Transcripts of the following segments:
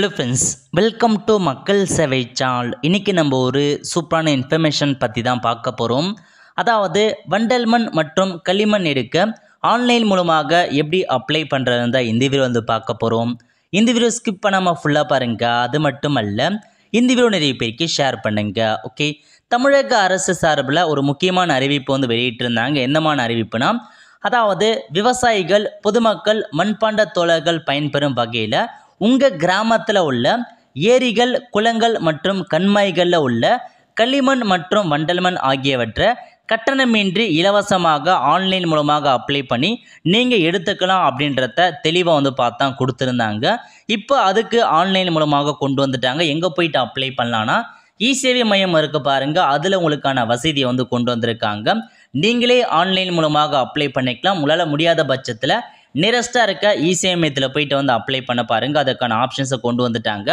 hello friends welcome to மக்கள் சேவை சால் இன்றைக்கி நம்ம ஒரு சூப்பரான இன்ஃபர்மேஷன் பற்றி தான் பார்க்க போகிறோம் அதாவது வண்டல்மண் மற்றும் களிமண் எடுக்க ஆன்லைன் மூலமாக எப்படி அப்ளை பண்ணுறதுன்னு தான் இந்த வீடியோ வந்து பார்க்க போகிறோம் இந்த வீடியோ ஸ்கிப் பண்ணாமல் ஃபுல்லாக பாருங்கள் அது மட்டும் அல்ல இந்த வீடியோ நிறைய பேருக்கு ஷேர் பண்ணுங்கள் ஓகே தமிழக அரசு சார்பில் ஒரு முக்கியமான அறிவிப்பு வந்து வெளியிட்டிருந்தாங்க என்னமான அறிவிப்புனா அதாவது விவசாயிகள் பொதுமக்கள் மண்பாண்ட தோழர்கள் பயன்பெறும் வகையில் உங்கள் கிராமத்தில் உள்ள ஏரிகள் குளங்கள் மற்றும் கண்மாய்களில் உள்ள களிமண் மற்றும் வண்டல்மண் ஆகியவற்றை கட்டணமின்றி இலவசமாக ஆன்லைன் மூலமாக அப்ளை பண்ணி நீங்கள் எடுத்துக்கலாம் அப்படின்றத தெளிவாக வந்து பார்த்தா கொடுத்துருந்தாங்க இப்போ அதுக்கு ஆன்லைன் மூலமாக கொண்டு வந்துட்டாங்க எங்கே போயிட்டு அப்ளை பண்ணலான்னா இ சேவை மையம் இருக்குது பாருங்கள் அதில் உங்களுக்கான வசதியை வந்து கொண்டு வந்திருக்காங்க நீங்களே ஆன்லைன் மூலமாக அப்ளை பண்ணிக்கலாம் உங்களால் முடியாத பட்சத்தில் நியரஸ்ட்டாக இருக்க இசிஎம்ஐத்தில் போயிட்டு வந்து அப்ளை பண்ண பாருங்கள் அதற்கான ஆப்ஷன்ஸை கொண்டு வந்துட்டாங்க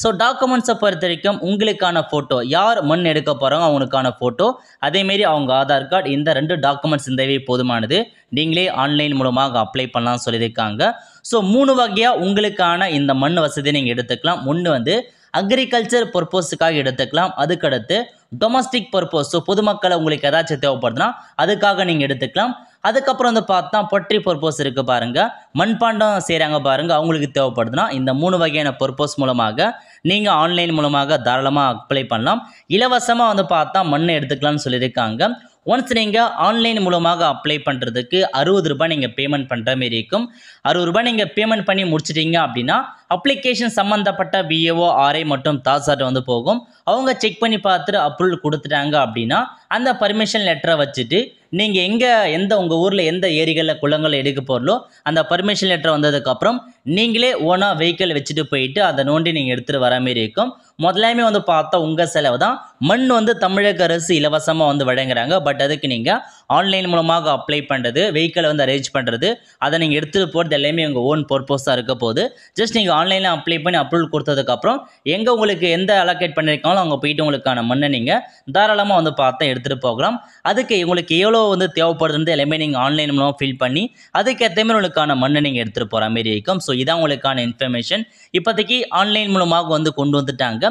ஸோ டாக்குமெண்ட்ஸை பொறுத்த வரைக்கும் உங்களுக்கான ஃபோட்டோ யார் மண் எடுக்க போகிறாங்க அவங்களுக்கான ஃபோட்டோ அதேமாரி அவங்க ஆதார் கார்டு இந்த ரெண்டு டாக்குமெண்ட்ஸ் இருந்தவே போதுமானது நீங்களே ஆன்லைன் மூலமாக அப்ளை பண்ணலாம் சொல்லியிருக்காங்க ஸோ மூணு வகையாக உங்களுக்கான இந்த மண் வசதியை நீங்கள் எடுத்துக்கலாம் ஒன்று வந்து அக்ரிகல்ச்சர் பர்பஸுக்காக எடுத்துக்கலாம் அதுக்கடுத்து டொமஸ்டிக் பர்பஸ் ஸோ பொதுமக்களை உங்களுக்கு ஏதாச்சும் தேவைப்படுதுன்னா அதுக்காக நீங்கள் எடுத்துக்கலாம் அதுக்கப்புறம் வந்து பார்த்தா பொட்ரி பர்போஸ் இருக்குது பாருங்கள் மண்பாண்டம் செய்கிறாங்க பாருங்கள் அவங்களுக்கு தேவைப்படுதுன்னா இந்த மூணு வகையான பர்போஸ் மூலமாக நீங்கள் ஆன்லைன் மூலமாக தாராளமாக அப்ளை பண்ணலாம் இலவசமாக வந்து பார்த்தா மண்ணை எடுத்துக்கலாம்னு சொல்லியிருக்காங்க ஒன்ஸ் நீங்கள் ஆன்லைன் மூலமாக அப்ளை பண்ணுறதுக்கு அறுபது ரூபாய் நீங்கள் பேமெண்ட் பண்ணுற மாரி இருக்கும் அறுபது ரூபாய் நீங்கள் பேமெண்ட் பண்ணி முடிச்சிட்டிங்க அப்படின்னா அப்ளிகேஷன் சம்மந்தப்பட்ட விஏஓ ஆர்ஐ மற்றும் தாசாட்ட வந்து போகும் அவங்க செக் பண்ணி பார்த்துட்டு அப்ரூவல் கொடுத்துட்டாங்க அப்படின்னா அந்த பர்மிஷன் லெட்டரை வச்சுட்டு நீங்கள் எங்கே எந்த உங்கள் ஊரில் எந்த ஏரிகளில் குளங்களை எடுக்க போகிறீங்களோ அந்த பர்மிஷன் லெட்டர் வந்ததுக்கப்புறம் நீங்களே ஓனாக வெஹிக்கிள் வச்சுட்டு போயிட்டு அதை நோண்டி நீங்கள் எடுத்துகிட்டு வர மாரி இருக்கும் முதலாமே வந்து பார்த்தா உங்கள் செலவு தான் மண் வந்து தமிழக அரசு இலவசமாக வந்து வழங்குறாங்க பட் அதுக்கு நீங்கள் ஆன்லைன் மூலமாக அப்ளை பண்ணுறது வெஹிக்கிளை வந்து அரேஞ்ச் பண்ணுறது அதை நீங்கள் எடுத்துகிட்டு போகிறது எல்லாமே உங்கள் ஓன் பர்பஸாக இருக்க போது ஜஸ்ட் நீங்கள் ஆன்லைனில் அப்ளை பண்ணி அப்ரூவல் கொடுத்ததுக்கப்புறம் எங்கே உங்களுக்கு எந்த அலோகேட் பண்ணியிருக்காங்களோ அங்கே போயிட்டு உங்களுக்கான மண்ணை நீங்கள் தாராளமாக வந்து பார்த்தா எடுத்துகிட்டு போகலாம் அதுக்கு உங்களுக்கு எவ்வளோ வந்து தேவைப்படுதுன்றது எல்லாமே நீங்கள் ஆன்லைன் மூலமாக ஃபில் பண்ணி அதுக்கேற்ற மாதிரி உங்களுக்கான மண்ணை நீங்கள் எடுத்துகிட்டு போகிற மாரி இருக்கும் ஸோ இதான் உங்களுக்கான இன்ஃபர்மேஷன் இப்போதைக்கு ஆன்லைன் மூலமாக வந்து கொண்டு வந்துட்டாங்க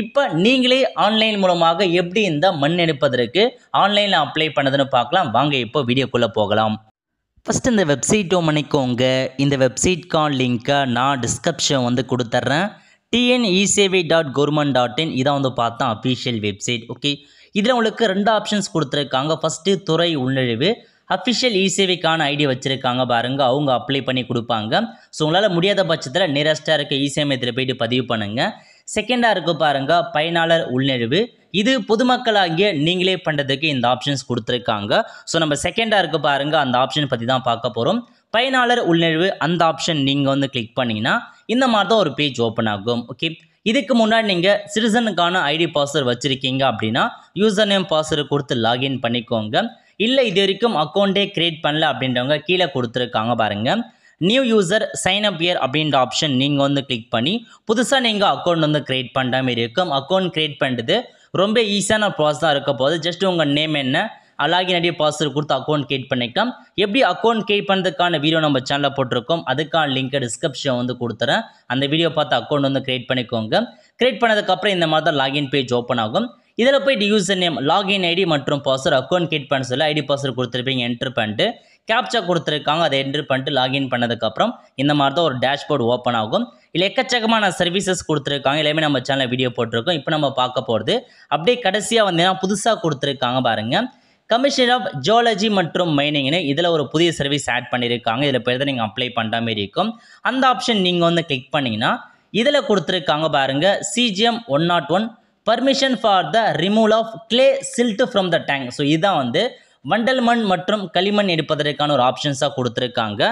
இப்போ நீங்களே ஆன்லைன் மூலமாக எப்படி இந்த மண் எடுப்பதற்கு ஆன்லைனில் அப்ளை பண்ணதுன்னு பார்க்கலாம் வாங்க இப்போ வீடியோக்குள்ளே போகலாம் ஃபஸ்ட் இந்த வெப்சைட் மணிக்கோங்க இந்த வெப்சைட்கான் லிங்க்கை நான் டிஸ்கிரிப்ஷன் வந்து கொடுத்துட்றேன் டிஎன்இசேவை டாட் கவர்மெண்ட் டாட் இன் இதான் வந்து பார்த்தா அஃபீஷியல் வெப்சைட் ஓகே இதில் உங்களுக்கு ரெண்டு ஆப்ஷன்ஸ் கொடுத்துருக்காங்க ஃபஸ்ட்டு துறை உள்ளழிவு அஃபிஷியல் இசேவைக்கான e ஐடி வச்சுருக்காங்க பாருங்கள் அவங்க அப்ளை பண்ணி கொடுப்பாங்க ஸோ உங்களால் முடியாத பட்சத்தில் நிரஸ்டாக இருக்க இசேவை e மையத்தில் போயிட்டு பதிவு பண்ணுங்கள் செகண்டாக இருக்க பாருங்கள் பயனாளர் உள்நெழுவு இது பொதுமக்களாகிய நீங்களே பண்ணுறதுக்கு இந்த ஆப்ஷன்ஸ் கொடுத்துருக்காங்க ஸோ நம்ம செகண்டாக இருக்குது பாருங்கள் அந்த ஆப்ஷன் பற்றி தான் பார்க்க போகிறோம் பயனாளர் உள்நெழுவு அந்த ஆப்ஷன் நீங்கள் வந்து கிளிக் பண்ணிங்கன்னா இந்த மாதிரி தான் ஒரு பேஜ் ஓப்பன் ஆகும் ஓகே இதுக்கு முன்னாடி நீங்கள் சிட்டிசனுக்கான ஐடி பாஸ்வேர்டு வச்சுருக்கீங்க அப்படின்னா யூசர் நேம் பாஸ்வேர்டு கொடுத்து லாகின் பண்ணிக்கோங்க இல்லை இது வரைக்கும் அக்கௌண்ட்டே க்ரியேட் பண்ணல அப்படின்றவங்க கீழே கொடுத்துருக்காங்க பாருங்கள் நியூ யூசர் சைன் அப் இயர் அப்படின்ற ஆப்ஷன் நீங்கள் வந்து கிளிக் பண்ணி புதுசாக நீங்கள் அக்கௌண்ட் வந்து க்ரியேட் பண்ணுற மாதிரி இருக்கும் அக்கௌண்ட் க்ரியேட் பண்ணுறது ரொம்ப ஈஸியான ப்ராசஸ் தான் இருக்க போது ஜஸ்ட் உங்கள் நேம் என்ன அழகி நடிகை பாஸ்வேர்டு கொடுத்து அக்கௌண்ட் கிரியேட் பண்ணிக்கலாம் எப்படி அக்கௌண்ட் கிரியேட் பண்ணுறதுக்கான வீடியோ நம்ம சேனலில் போட்டிருக்கோம் அதுக்கான லிங்க்கை டிஸ்கிரிப்ஷன் வந்து கொடுத்துறேன் அந்த வீடியோ பார்த்து அக்கௌண்ட் வந்து க்ரியேட் பண்ணிக்கோங்க க்ரியேட் பண்ணதுக்கப்புறம் இந்த மாதிரி தான் லாகின் பேஜ் ஓப்பன் ஆகும் இதில் போய்ட்டு யூசர் நேம் லாகின் ஐடி மற்றும் பாஸ்வேர்ட் அக்கௌண்ட் கிரியேட் பண்ண சொல்லி ஐடி பாஸ்வேர்ட் கொடுத்துருப்பீங்க என்ட்ரு பண்ணிட்டு கேப்சா கொடுத்துருக்காங்க அதை என்ட்ரு பண்ணிட்டு லாகின் பண்ணதுக்கப்புறம் இந்த மாதிரி தான் ஒரு டேஷ்போர்டு ஓப்பன் ஆகும் இல்லை எக்கச்சக்கமான சர்வீசஸ் கொடுத்துருக்காங்க எல்லாமே நம்ம சேனலில் வீடியோ போட்டிருக்கோம் இப்போ நம்ம பார்க்க போகிறது அப்படியே கடைசியாக வந்தீங்கன்னா புதுசாக கொடுத்துருக்காங்க பாருங்கள் கமிஷனர் ஆஃப் ஜியாலஜி மற்றும் மைனிங்னு இதில் ஒரு புதிய சர்வீஸ் ஆட் பண்ணியிருக்காங்க இதில் பேர் தான் நீங்கள் அப்ளை பண்ணுற மாதிரி இருக்கும் அந்த ஆப்ஷன் நீங்கள் வந்து கிளிக் பண்ணிங்கன்னா இதில் கொடுத்துருக்காங்க பாருங்கள் CGM one not one permission for the removal of clay silt from the tank so இதுதான் வந்து வண்டல் மண் மற்றும் களிமண் எடுப்பதற்கான ஒரு ஆப்ஷன்ஸாக கொடுத்துருக்காங்க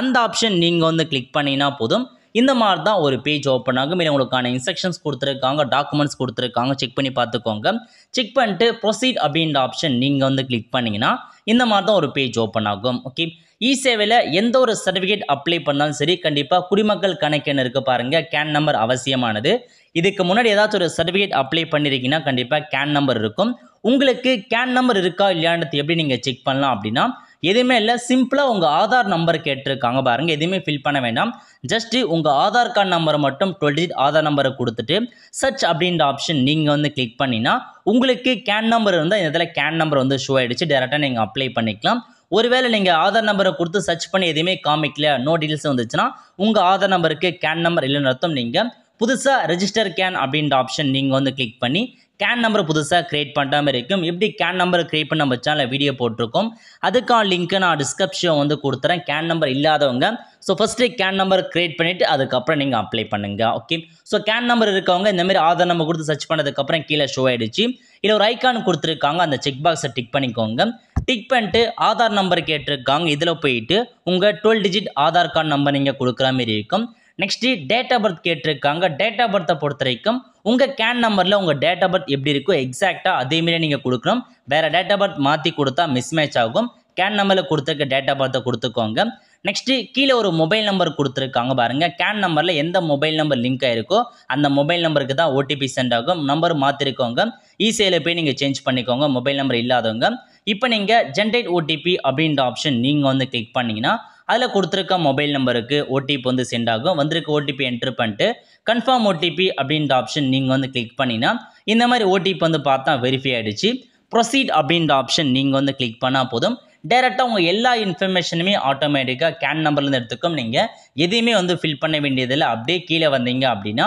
அந்த ஆப்ஷன் நீங்கள் வந்து கிளிக் பண்ணிங்கன்னா போதும் இந்த மாதிரி தான் ஒரு பேஜ் ஓப்பன் ஆகும் இல்லை உங்களுக்கான இன்ஸ்ட்ரக்ஷன்ஸ் கொடுத்துருக்காங்க டாக்குமெண்ட்ஸ் கொடுத்துருக்காங்க செக் பண்ணி பார்த்துக்கோங்க செக் பண்ணிட்டு ப்ரொசீட் அப்படின்ற ஆப்ஷன் நீங்கள் வந்து கிளிக் பண்ணிங்கன்னா இந்த மாதிரி தான் ஒரு பேஜ் ஓப்பன் ஆகும் ஓகே இ சேவையில் எந்த ஒரு சர்டிஃபிகேட் அப்ளை பண்ணாலும் சரி கண்டிப்பாக குடிமக்கள் கணக்குன்னு இருக்குது பாருங்கள் கேன் நம்பர் அவசியமானது இதுக்கு முன்னாடி ஏதாச்சும் ஒரு சர்டிஃபிகேட் அப்ளை பண்ணியிருக்கீங்கன்னா கண்டிப்பாக கேன் நம்பர் இருக்கும் உங்களுக்கு கேன் நம்பர் இருக்கா இல்லையான்றது எப்படி நீங்கள் செக் பண்ணலாம் அப்படின்னா எதுவுமே இல்லை சிம்பிளாக உங்கள் ஆதார் நம்பர் கேட்டிருக்காங்க பாருங்கள் எதுவுமே ஃபில் பண்ண வேண்டாம் ஜஸ்ட்டு உங்கள் ஆதார் கார்டு நம்பரை மட்டும் டுவெல் டிஜிட் ஆதார் நம்பரை கொடுத்துட்டு சர்ச் அப்படின்ற ஆப்ஷன் நீங்கள் வந்து கிளிக் பண்ணினா உங்களுக்கு கேன் நம்பர் இருந்தால் இந்த இடத்துல கேன் நம்பர் வந்து ஷோ ஆகிடுச்சு டேரெக்டாக நீங்கள் அப்ளை பண்ணிக்கலாம் ஒருவேளை நீங்கள் ஆதார் நம்பரை கொடுத்து சர்ச் பண்ணி எதுவுமே காமிக்கல நோ டீட்டெயில்ஸ் வந்துச்சுன்னா உங்கள் ஆதார் நம்பருக்கு கேன் நம்பர் இல்லைன்னு அர்த்தம் நீங்கள் புதுசாக ரெஜிஸ்டர் கேன் அப்படின்ற ஆப்ஷன் நீங்கள் வந்து கிளிக் பண்ணி கேன் நம்பர் புதுசாக க்ரியேட் பண்ணுற மாதிரி இருக்கும் எப்படி கேன் நம்பர் க்ரியேட் பண்ண நம்ம சேனலில் வீடியோ போட்டிருக்கோம் அதுக்கான லிங்க்கு நான் டிஸ்கிரிப்ஷன் வந்து கொடுத்துறேன் கேன் நம்பர் இல்லாதவங்க so first CAN number create பண்ணிவிட்டு அதுக்கப்புறம் நீங்கள் அப்ளை பண்ணுங்கள் ஓகே ஸோ கேன் நம்பர் இருக்கவங்க இந்தமாரி ஆதார் நம்பர் கொடுத்து சர்ச் பண்ணதுக்கப்புறம் கீழே ஷோ ஆகிடுச்சு இல்லை ஒரு ஐக்கான் கொடுத்துருக்காங்க அந்த செக் பாக்ஸை டிக் பண்ணிக்கோங்க டிக் பண்ணிட்டு ஆதார் நம்பர் கேட்டிருக்காங்க இதில் போயிட்டு உங்கள் twelve digit Aadhaar card number நீங்கள் கொடுக்குற மாரி இருக்கும் நெக்ஸ்ட்டு டேட் ஆஃப் பர்த் கேட்டிருக்காங்க டேட் ஆஃப் பர்த்தை பொறுத்த வரைக்கும் உங்கள் கேன் நம்பரில் உங்கள் டேட் ஆஃப் பர்த் எப்படி இருக்கும் எக்ஸாக்டா அதே மாதிரி நீங்கள் கொடுக்கணும் வேறு டேட் ஆஃப் பர்த் மாற்றி கொடுத்தா மிஸ்மேட்ச் ஆகும் கேன் நம்பரில் கொடுத்துருக்க டேட் ஆஃப் பர்த்தை கொடுத்துக்கோங்க நெக்ஸ்ட்டு கீழே ஒரு மொபைல் நம்பர் கொடுத்துருக்காங்க பாருங்கள் கேன் நம்பரில் எந்த மொபைல் நம்பர் லிங்க் ஆகிருக்கோ அந்த மொபைல் நம்பருக்கு தான் ஓடிபி சென்ட் ஆகும் நம்பர் மாற்றிருக்கோங்க ஈஸியில் போய் நீங்கள் சேஞ்ச் பண்ணிக்கோங்க மொபைல் நம்பர் இல்லாதவங்க இப்போ நீங்கள் ஜென்ரேட் ஓடிபி அப்படின்ற ஆப்ஷன் நீங்கள் வந்து கிளிக் பண்ணீங்கன்னா அதில் கொடுத்துருக்க மொபைல் நம்பருக்கு ஓடிபி வந்து சென்ட் ஆகும் வந்திருக்க ஓடிபி என்ட்ரு பண்ணிட்டு கன்ஃபார்ம் ஓடிபி அப்படின்ற ஆப்ஷன் நீங்கள் வந்து கிளிக் பண்ணினா இந்த மாதிரி ஓடிபி வந்து பார்த்தா வெரிஃபை ஆகிடுச்சு ப்ரொசீட் அப்படின்ற ஆப்ஷன் நீங்கள் வந்து கிளிக் பண்ணால் போதும் டைரெக்டாக உங்கள் எல்லா இன்ஃபர்மேஷனுமே ஆட்டோமேட்டிக்காக கேன் நம்பர்லேருந்து எடுத்துக்கும் நீங்கள் எதையுமே வந்து ஃபில் பண்ண வேண்டியதில் அப்படியே கீழே வந்தீங்க அப்படின்னா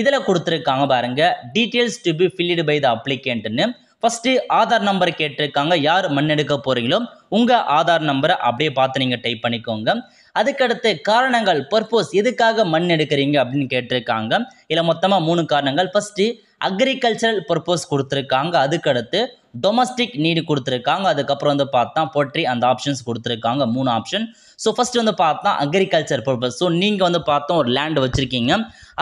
இதில் கொடுத்துருக்காங்க பாருங்கள் details to be filled by the அப்ளிகேண்ட்டுன்னு ஃபஸ்ட்டு ஆதார் நம்பர் கேட்டிருக்காங்க யார் மண்ணெடுக்க போகிறீங்களோ உங்கள் ஆதார் நம்பரை அப்படியே பார்த்து நீங்கள் டைப் பண்ணிக்கோங்க அதுக்கடுத்து காரணங்கள் பர்பஸ் எதுக்காக மண் எடுக்கிறீங்க அப்படின்னு கேட்டிருக்காங்க இதில் மொத்தமாக மூணு காரணங்கள் ஃபஸ்ட்டு அக்ரிகல்ச்சரல் பர்பஸ் கொடுத்துருக்காங்க அதுக்கடுத்து டொமஸ்டிக் நீடு கொடுத்துருக்காங்க அதுக்கப்புறம் வந்து பார்த்தா பொட்ரி அந்த ஆப்ஷன்ஸ் கொடுத்துருக்காங்க மூணு ஆப்ஷன் ஸோ ஃபஸ்ட் வந்து பார்த்தா அக்ரிகல்ச்சர் பர்பஸ் ஸோ நீங்கள் வந்து பார்த்தோம் ஒரு லேண்ட் வச்சுருக்கீங்க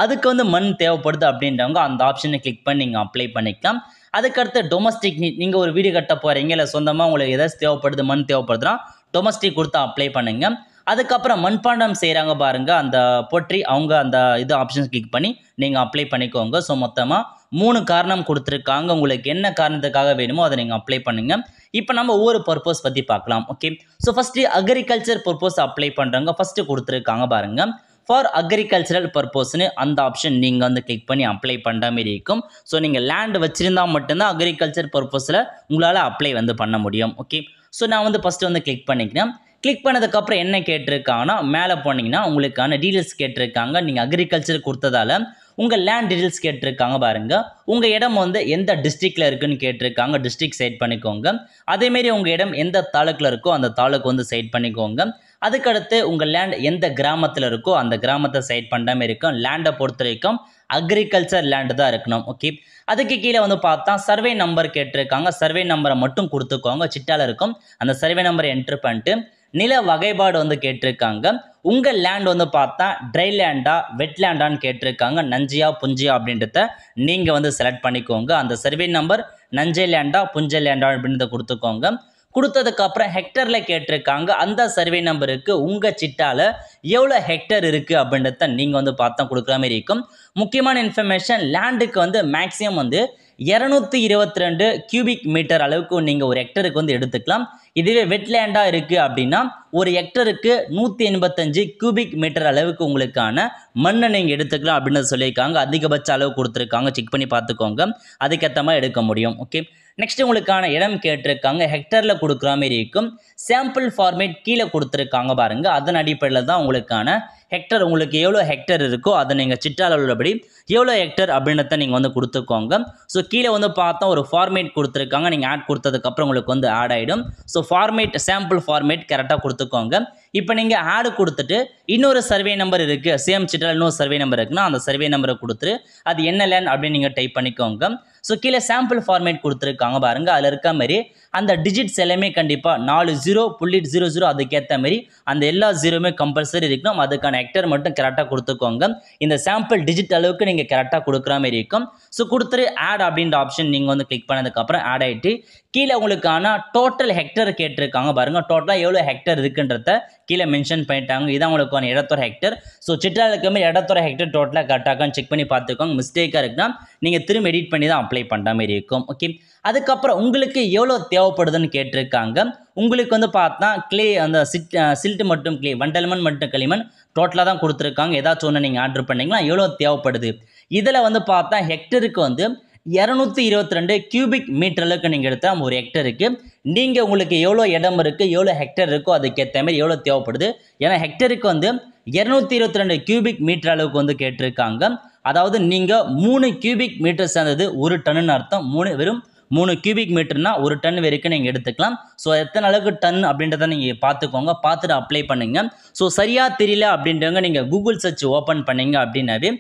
அதுக்கு வந்து மண் தேவைப்படுது அப்படின்றவங்க அந்த ஆப்ஷனை கிளிக் பண்ணி நீங்கள் அப்ளை பண்ணிக்கலாம் அதுக்கடுத்து டொமஸ்டிக் நீட் நீங்கள் ஒரு வீடு கட்ட போகிறீங்க இல்லை சொந்தமாக உங்களுக்கு எதாவது தேவைப்படுது மண் தேவைப்படுதுன்னா டொமஸ்டிக் கொடுத்து அப்ளை பண்ணுங்கள் அதுக்கப்புறம் மண்பாண்டம் செய்கிறாங்க பாருங்கள் அந்த பொற்றி அவங்க அந்த இது ஆப்ஷன்ஸ் கிளிக் பண்ணி நீங்கள் அப்ளை பண்ணிக்கோங்க ஸோ மொத்தமாக மூணு காரணம் கொடுத்துருக்காங்க உங்களுக்கு என்ன காரணத்துக்காக வேணுமோ அதை நீங்கள் அப்ளை பண்ணுங்கள் இப்போ நம்ம ஒவ்வொரு பர்பஸ் பற்றி பார்க்கலாம் okay so first agriculture purpose apply பண்ணுறவங்க ஃபஸ்ட்டு கொடுத்துருக்காங்க பாருங்கள் ஃபார் அக்ரிகல்ச்சரல் பர்பஸ்னு அந்த ஆப்ஷன் நீங்கள் வந்து கிளிக் பண்ணி அப்ளை பண்ணுற மாதிரி இருக்கும் ஸோ நீங்கள் லேண்ட் வச்சுருந்தா மட்டும்தான் அக்ரிகல்ச்சர் பர்பஸில் உங்களால் அப்ளை வந்து பண்ண முடியும் ஓகே ஸோ நான் வந்து ஃபஸ்ட்டு வந்து கிளிக் பண்ணிக்கிறேன் கிளிக் பண்ணதுக்கப்புறம் என்ன கேட்டிருக்காங்கன்னா மேலே போனீங்கன்னா உங்களுக்கான டீடைல்ஸ் கேட்டிருக்காங்க நீங்கள் அக்ரிகல்ச்சர் கொடுத்ததால உங்கள் லேண்ட் டீட்டெயில்ஸ் கேட்டிருக்காங்க பாருங்கள் உங்கள் இடம் வந்து எந்த டிஸ்ட்ரிக்டில் இருக்குன்னு கேட்டிருக்காங்க டிஸ்ட்ரிக் சைட் பண்ணிக்கோங்க அதேமாரி உங்கள் இடம் எந்த தாலுக்கில் இருக்கோ அந்த தாலுக்கு வந்து சைட் பண்ணிக்கோங்க அதுக்கடுத்து உங்கள் லேண்ட் எந்த கிராமத்தில் இருக்கோ அந்த கிராமத்தை சைட் பண்ணுற இருக்கும் லேண்டை பொறுத்த வரைக்கும் அக்ரிகல்ச்சர் லேண்டு தான் இருக்கணும் ஓகே அதுக்கு கீழே வந்து பார்த்தா சர்வே நம்பர் கேட்டிருக்காங்க சர்வே நம்பரை மட்டும் கொடுத்துக்கோங்க சிட்டாவில் இருக்கும் அந்த சர்வே நம்பரை என்ட்ரு பண்ணிட்டு நில வகைப்பாடு வந்து கேட்டிருக்காங்க உங்கள் லேண்ட் வந்து பார்த்தா ட்ரை லேண்டா வெட்லேண்டான்னு கேட்டிருக்காங்க நஞ்சியா புஞ்சியா அப்படின்றத நீங்கள் வந்து செலக்ட் பண்ணிக்கோங்க அந்த சர்வே நம்பர் நஞ்சை லேண்டா புஞ்சை லேண்டா அப்படின்றத கொடுத்துக்கோங்க கொடுத்ததுக்கப்புறம் ஹெக்டரில் கேட்டிருக்காங்க அந்த சர்வே நம்பருக்கு உங்கள் சிட்டாவில் எவ்வளோ ஹெக்டர் இருக்குது அப்படின்றத நீங்கள் வந்து பார்த்தா கொடுக்குற மாதிரி இருக்கும் முக்கியமான இன்ஃபர்மேஷன் லேண்டுக்கு வந்து மேக்ஸிமம் வந்து இரநூத்தி இருபத்தி ரெண்டு கியூபிக் மீட்டர் அளவுக்கு நீங்கள் ஒரு ஹெக்டருக்கு வந்து எடுத்துக்கலாம் இதுவே வெட்லேண்டாக இருக்குது அப்படின்னா ஒரு ஹெக்டருக்கு நூற்றி எண்பத்தஞ்சு கியூபிக் மீட்டர் அளவுக்கு உங்களுக்கான மண்ணை நீங்கள் எடுத்துக்கலாம் அப்படின்னு சொல்லியிருக்காங்க அதிகபட்ச அளவு கொடுத்துருக்காங்க செக் பண்ணி பார்த்துக்கோங்க அதுக்கேற்ற மாதிரி எடுக்க முடியும் ஓகே நெக்ஸ்ட் உங்களுக்கான இடம் கேட்டிருக்காங்க ஹெக்டரில் கொடுக்குற மாதிரி இருக்கும் சாம்பிள் ஃபார்மேட் கீழே கொடுத்துருக்காங்க பாருங்கள் அதன் அடிப்படையில் தான் உங்களுக்கான ஹெக்டர் உங்களுக்கு எவ்வளோ ஹெக்டர் இருக்கோ அதை நீங்கள் சிட்டால் உள்ளபடி எவ்வளோ ஹெக்டர் அப்படின்றத நீங்கள் வந்து கொடுத்துக்கோங்க ஸோ கீழே வந்து பார்த்தா ஒரு ஃபார்மேட் கொடுத்துருக்காங்க நீங்கள் ஆட் கொடுத்ததுக்கப்புறம் உங்களுக்கு வந்து ஆட் ஆகிடும் ஸோ ஃபார்மேட் சாம்பிள் ஃபார்மேட் கரெக்டாக கொடுத்துக்கோங்க இப்போ நீங்கள் ஆடு கொடுத்துட்டு இன்னொரு சர்வே நம்பர் இருக்குது சேம் சிட்டால் இன்னொரு சர்வே நம்பர் இருக்குன்னா அந்த சர்வே நம்பரை கொடுத்துட்டு அது என்ன லேண்ட் அப்படின்னு நீங்கள் டைப் பண்ணிக்கோங்க ஸோ கீழே சாம்பிள் ஃபார்மேட் கொடுத்துருக்காங்க பாருங்கள் அதில் இருக்க மாதிரி அந்த டிஜிட்ஸ் எல்லாமே கண்டிப்பாக நாலு ஜீரோ புள்ளி ஜீரோ ஜீரோ அதுக்கேற்ற மாதிரி அந்த எல்லா ஜீரோமே கம்பல்சரி இருக்கணும் அதுக்கான ஹெக்டர் மட்டும் கரெக்டாக கொடுத்துக்கோங்க இந்த சாம்பிள் டிஜிட் அளவுக்கு நீங்கள் கரெக்டாக கொடுக்குற மாதிரி இருக்கும் ஸோ கொடுத்துரு ஆட் அப்படின்ற ஆப்ஷன் நீங்கள் வந்து கிளிக் பண்ணதுக்கப்புறம் ஆட் ஆகிட்டு கீழே உங்களுக்கான டோட்டல் ஹெக்டர் கேட்டிருக்காங்க பாருங்கள் டோட்டலாக எவ்வளோ ஹெக்டர் இருக்குன்றத கீழே மென்ஷன் பண்ணிட்டாங்க இதான் உங்களுக்கான இடத்துற ஹெக்டர் ஸோ சிட்டாளுக்கு மாதிரி இடத்துற ஹெக்டர் டோட்டலாக கரெக்டாக செக் பண்ணி பார்த்துக்கோங்க மிஸ்டேக்காக இருக்குன்னா நீங்கள் திரும்ப எடிட் பண்ணி தான் அப்ளை பண்ணுற மாதிரி இருக்கும் ஓகே அதுக்கப்புறம் உங்களுக்கு எவ்வளோ தேவைப்படுதுன்னு கேட்டிருக்காங்க உங்களுக்கு வந்து பார்த்தா கிளே அந்த சிட் சில்ட் மட்டும் கிளே வண்டல்மன் மட்டும் களிமண் டோட்டலாக தான் கொடுத்துருக்காங்க ஏதாச்சும் ஒன்று நீங்கள் ஆர்டர் பண்ணிங்களா எவ்வளோ தேவைப்படுது இதில் வந்து பார்த்தா ஹெக்டருக்கு வந்து இரநூத்தி இருபத்தி ரெண்டு கியூபிக் மீட்டர் அளவுக்கு நீங்கள் எடுத்தால் ஒரு ஹெக்டருக்கு நீங்கள் உங்களுக்கு எவ்வளோ இடம் இருக்குது எவ்வளோ ஹெக்டர் இருக்கோ அதுக்கேற்ற மாதிரி எவ்வளோ தேவைப்படுது ஏன்னா ஹெக்டருக்கு வந்து இரநூத்தி இருபத்தி ரெண்டு கியூபிக் மீட்டர் அளவுக்கு வந்து கேட்டிருக்காங்க அதாவது நீங்கள் மூணு கியூபிக் மீட்டர் சேர்ந்தது ஒரு டன்னு அர்த்தம் மூணு வெறும் மூணு கியூபிக் மீட்டர்னா ஒரு டன் வரைக்கும் நீங்கள் எடுத்துக்கலாம் ஸோ எத்தனை அளவுக்கு டன் அப்படின்றத நீங்கள் பார்த்துக்கோங்க பார்த்துட்டு அப்ளை பண்ணுங்கள் ஸோ சரியாக தெரியல அப்படின்றவங்க நீங்கள் கூகுள் சர்ச் ஓப்பன் பண்ணீங்க அப்படின்னாவே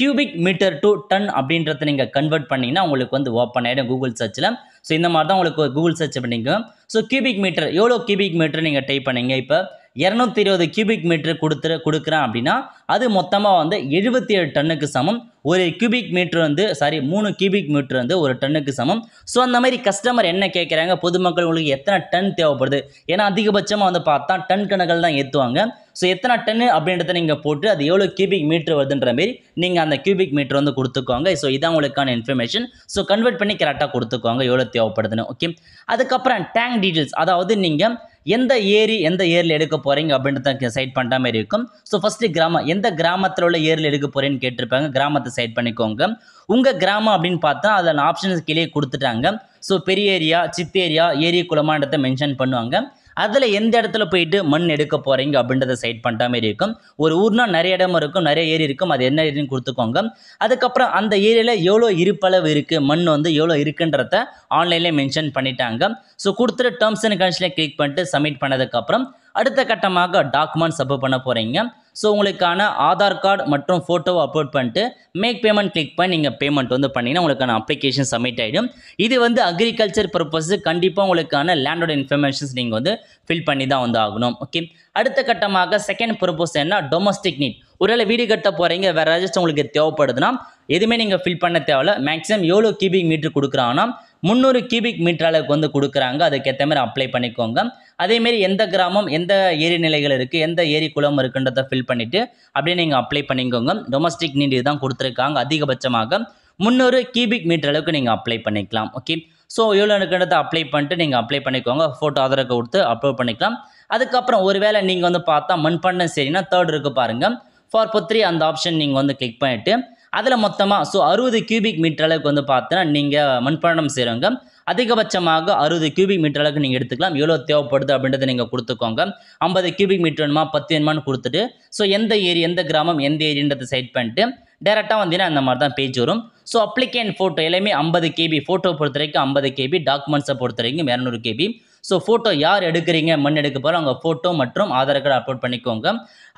கியூபிக் மீட்டர் டு டன் அப்படின்றத நீங்கள் கன்வெர்ட் பண்ணிங்கன்னா உங்களுக்கு வந்து ஓப்பன் ஆகிடும் கூகுள் சர்ச்சில் ஸோ இந்த மாதிரி தான் உங்களுக்கு கூகுள் சர்ச் பண்ணிங்க ஸோ கியூபிக் மீட்டர் எவ்வளோ கியூபிக் மீட்டர் நீங்கள் டைப் பண்ணீங்க இப்போ இரநூத்தி இருபது கியூபிக் மீட்ரு கொடுத்துரு கொடுக்குறேன் அப்படின்னா அது மொத்தமாக வந்து எழுபத்தி ஏழு டன்னுக்கு சமம் ஒரு கியூபிக் மீட்ரு வந்து சாரி மூணு கியூபிக் மீட்ரு வந்து ஒரு டன்னுக்கு சமம் ஸோ அந்த மாதிரி கஸ்டமர் என்ன கேட்குறாங்க பொதுமக்கள் உங்களுக்கு எத்தனை டன் தேவைப்படுது ஏன்னா அதிகபட்சமாக வந்து பார்த்தா டன் கணக்கில் தான் ஏற்றுவாங்க ஸோ எத்தனை டன்னு அப்படின்றத நீங்கள் போட்டு அது எவ்வளோ கியூபிக் மீட்ரு வருதுன்ற மாரி நீங்கள் அந்த கியூபிக் மீட்ரு வந்து கொடுத்துக்கோங்க ஸோ இதான் உங்களுக்கான இன்ஃபர்மேஷன் ஸோ கன்வெர்ட் பண்ணி கரெக்டாக கொடுத்துக்கோங்க எவ்வளோ தேவைப்படுதுன்னு ஓகே அதுக்கப்புறம் டேங்க் டீட்டெயில்ஸ் அதாவது நீங்கள் எந்த ஏரி எந்த ஏரியில் எடுக்க போகிறீங்க அப்படின்றது தான் சைட் பண்ணுற மாதிரி இருக்கும் ஸோ ஃபஸ்ட்டு கிராமம் எந்த கிராமத்தில் உள்ள ஏரியில் எடுக்க போகிறேன்னு கேட்டிருப்பாங்க கிராமத்தை சைட் பண்ணிக்கோங்க உங்கள் கிராமம் அப்படின்னு பார்த்தா அதில் ஆப்ஷன்ஸ் கீழே கொடுத்துட்டாங்க ஸோ பெரிய ஏரியா சித்த ஏரியா ஏரி குளமான்றதை மென்ஷன் பண்ணுவாங்க அதில் எந்த இடத்துல போயிட்டு மண் எடுக்க போகிறீங்க அப்படின்றத சைட் பண்ணுற மாதிரி இருக்கும் ஒரு ஊர்னா நிறைய இடம் இருக்கும் நிறைய ஏரி இருக்கும் அது என்ன ஏரின்னு கொடுத்துக்கோங்க அதுக்கப்புறம் அந்த ஏரியாவில் எவ்வளோ இருப்பளவு இருக்குது மண் வந்து எவ்வளோ இருக்குன்றத ஆன்லைனில் மென்ஷன் பண்ணிட்டாங்க ஸோ கொடுத்துட்டு டேர்ம்ஸ் அண்ட் கண்டிஷனில் கிளிக் பண்ணிட்டு சப்மிட் பண்ணதுக்கப்புறம் அடுத்த கட்டமாக டாக்குமெண்ட் சப்மிட் பண்ண போகிறீங்க ஸோ உங்களுக்கான ஆதார் கார்டு மற்றும் ஃபோட்டோவை அப்லோட் பண்ணிட்டு மேக் பேமெண்ட் கிளிக் பண்ணி நீங்கள் பேமெண்ட் வந்து பண்ணிங்கன்னா உங்களுக்கான அப்ளிகேஷன் சப்மிட் ஆகிடும் இது வந்து அக்ரிகல்ச்சர் பர்பஸ் கண்டிப்பாக உங்களுக்கான லேண்டோட இன்ஃபர்மேஷன்ஸ் நீங்கள் வந்து ஃபில் பண்ணி தான் வந்து ஆகணும் ஓகே அடுத்த கட்டமாக செகண்ட் பர்பஸ் என்ன டொமஸ்டிக் நீட் ஒருவேளை வீடு கட்ட போகிறீங்க வேறு ஏதாச்சும் உங்களுக்கு தேவைப்படுதுன்னா எதுவுமே நீங்கள் ஃபில் பண்ண தேவையில்ல மேக்ஸிமம் எவ்வளோ கியூபிக் மீட்ரு கொடுக்குறாங்கன்னா முந்நூறு கியூபிக் மீட்டர் அளவுக்கு வந்து கொடுக்குறாங்க அதுக்கேற்ற மாதிரி அப்ளை பண்ணிக்கோங்க அதேமாரி எந்த கிராமம் எந்த ஏரி நிலைகள் இருக்குது எந்த ஏரி குளம் இருக்குன்றதை ஃபில் பண்ணிவிட்டு அப்படியே நீங்கள் அப்ளை பண்ணிக்கோங்க டொமஸ்டிக் நீட் தான் கொடுத்துருக்காங்க அதிகபட்சமாக முந்நூறு கியூபிக் மீட்டர் அளவுக்கு நீங்கள் அப்ளை பண்ணிக்கலாம் ஓகே ஸோ எவ்வளோ இருக்குன்றதை அப்ளை பண்ணிட்டு நீங்கள் அப்ளை பண்ணிக்கோங்க ஃபோட்டோ ஆதாரை கொடுத்து அப்லோட் பண்ணிக்கலாம் அதுக்கப்புறம் ஒருவேளை நீங்கள் வந்து பார்த்தா மண்பண்ண சரினா தேர்ட் இருக்குது பாருங்கள் ஃபார் பொத்ரி அந்த ஆப்ஷன் நீங்கள் வந்து கிளிக் பண்ணிவிட்டு அதில் மொத்தமாக ஸோ அறுபது கியூபிக் மீட்டர் அளவுக்கு வந்து பார்த்தீங்கன்னா நீங்கள் மண்பாண்டம் செய்கிறவங்க அதிகபட்சமாக அறுபது கியூபிக் மீட்டர் அளவுக்கு நீங்கள் எடுத்துக்கலாம் எவ்வளோ தேவைப்படுது அப்படின்றத நீங்கள் கொடுத்துக்கோங்க ஐம்பது கியூபிக் மீட்டர் வேணுமா பத்து வேணுமானு கொடுத்துட்டு ஸோ எந்த ஏரி எந்த கிராமம் எந்த ஏரியன்றது செட் பண்ணிட்டு டேரெக்டாக வந்தீங்கன்னா அந்த மாதிரி தான் பேஜ் வரும் ஸோ அப்ளிகேன் ஃபோட்டோ எல்லாமே ஐம்பது கேபி ஃபோட்டோ பொறுத்த வரைக்கும் ஐம்பது கேபி டாக்குமெண்ட்ஸை பொறுத்த வரைக்கும் இரநூறு கேபி ஸோ ஃபோட்டோ யார் எடுக்கிறீங்க மண் எடுக்க போகிறோம் அவங்க ஃபோட்டோ மற்றும் ஆதார் கார்டு அப்லோட் பண்ணிக்கோங்க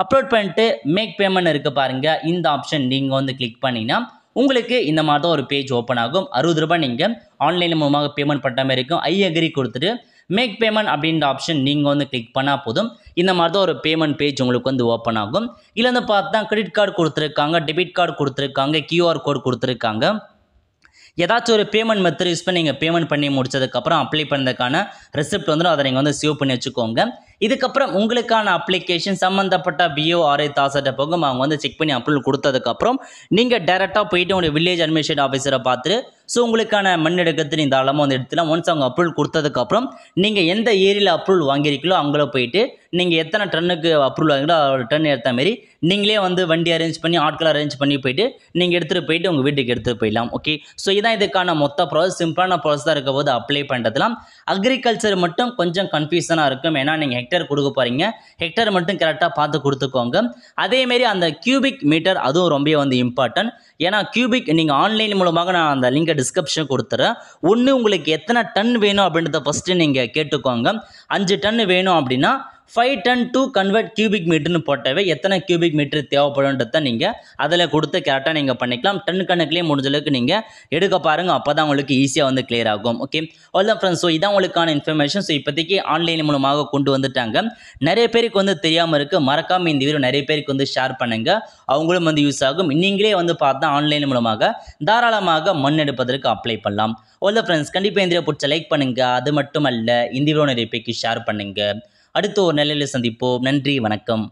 அப்லோட் பண்ணிட்டு மேக் பேமெண்ட் இருக்குது பாருங்கள் இந்த ஆப்ஷன் நீங்கள் வந்து கிளிக் பண்ணிங்கன்னா உங்களுக்கு இந்த மாதிரி தான் ஒரு பேஜ் ஓப்பன் ஆகும் அறுபது ரூபாய் நீங்கள் ஆன்லைன் மூலமாக பேமெண்ட் பண்ணுற மாதிரி இருக்கும் ஐ அக்ரி கொடுத்துட்டு மேக் பேமெண்ட் அப்படின்ற ஆப்ஷன் நீங்கள் வந்து கிளிக் பண்ணால் போதும் இந்த மாதிரி தான் ஒரு பேமெண்ட் பேஜ் உங்களுக்கு வந்து ஓப்பன் ஆகும் இதில் வந்து பார்த்தா கிரெடிட் கார்டு கொடுத்துருக்காங்க டெபிட் கார்டு கொடுத்துருக்காங்க கியூஆர் கோட் கொடுத்துருக்காங்க ஏதாச்சும் ஒரு பேமெண்ட் மெத்தட் யூஸ் பண்ணி நீங்கள் பேமெண்ட் பண்ணி முடிச்சதுக்கப்புறம் அப்ளை பண்ணதுக்கான ரெசிப்ட் வந்து அதை நீங்கள் வந்து சேவ் பண்ணி வச்சுக்கோங்க இதுக்கப்புறம் உங்களுக்கான அப்ளிகேஷன் சம்மந்தப்பட்ட பிஓஆர்ஐ தாசர்கிட்ட போகும் அவங்க வந்து செக் பண்ணி அப்ரூவல் கொடுத்ததுக்கப்புறம் நீங்கள் டேரெக்டாக போயிட்டு உங்களுடைய வில்லேஜ் அட்மினிஸ்ட்ரேட் ஆஃபீஸரை பார்த்துட்டு ஸோ உங்களுக்கான மண்ணெடுக்கத்தை நீ தாளமாக வந்து எடுத்துலாம் ஒன்ஸ் அவங்க அப்ரூவல் கொடுத்ததுக்கப்புறம் நீங்கள் எந்த ஏரியில் அப்ரூவல் வாங்கியிருக்கீங்களோ அங்கே போயிட்டு நீங்கள் எத்தனை டன்னுக்கு அப்ரூவல் வாங்கிங்களோ அவ்வளோ டன் எடுத்த மாரி நீங்களே வந்து வண்டி அரேஞ்ச் பண்ணி ஆட்கள் அரேஞ்ச் பண்ணி போயிட்டு நீங்கள் எடுத்துகிட்டு போயிட்டு உங்கள் வீட்டுக்கு எடுத்துகிட்டு போயிடலாம் ஓகே ஸோ இதான் இதுக்கான மொத்த ப்ராசஸ் சிம்பிளான ப்ராசஸ் தான் போது அப்ளை பண்ணுறதுலாம் அக்ரிகல்ச்சர் மட்டும் கொஞ்சம் கன்ஃபியூஷனாக இருக்கும் ஏன்னா நீங்கள் ஹெக்டர் கொடுக்க போகிறீங்க ஹெக்டர் மட்டும் கரெக்டாக பார்த்து கொடுத்துக்கோங்க அதேமாரி அந்த கியூபிக் மீட்டர் அதுவும் ரொம்ப வந்து இம்பார்ட்டன்ட் ஏன்னா கியூபிக் நீங்கள் ஆன்லைன் மூலமாக நான் அந்த லிங்கை டிஸ்கிரிப்ஷன் கொடுத்துறேன் ஒன்று உங்களுக்கு எத்தனை டன் வேணும் அப்படின்றத ஃபஸ்ட்டு நீங்கள் கேட்டுக்கோங்க அஞ்சு டன் வேணும் அப்படின்னா five ton to convert cubic மீட்டர்னு போட்டவே எத்தனை கியூபிக் மீட்டர் தேவைப்படுன்றத நீங்கள் அதில் கொடுத்து கரெக்டாக நீங்கள் பண்ணிக்கலாம் டன் கணக்குலேயே முடிஞ்ச அளவுக்கு நீங்கள் எடுக்க பாருங்கள் அப்போ தான் உங்களுக்கு ஈஸியாக வந்து கிளியர் ஆகும் ஓகே அவ்வளோ ஃப்ரெண்ட்ஸ் ஸோ இதான் உங்களுக்கான இன்ஃபர்மேஷன் ஸோ இப்போதைக்கு ஆன்லைன் மூலமாக கொண்டு வந்துட்டாங்க நிறைய பேருக்கு வந்து தெரியாமல் இருக்குது மறக்காமல் இந்த வீடியோ நிறைய பேருக்கு வந்து ஷேர் பண்ணுங்கள் அவங்களும் வந்து யூஸ் ஆகும் நீங்களே வந்து பார்த்தா ஆன்லைன் மூலமாக தாராளமாக மண் எடுப்பதற்கு அப்ளை பண்ணலாம் அவ்வளோ ஃப்ரெண்ட்ஸ் கண்டிப்பாக இந்த வீடியோ பிடிச்ச லைக் பண்ணுங்கள் அது மட்டும் அல்ல இந்த வீடியோ நிறைய பேருக்கு ஷேர் பண்ணுங்கள் அடுத்த ஒரு நிலையில் சந்திப்போம் நன்றி வணக்கம்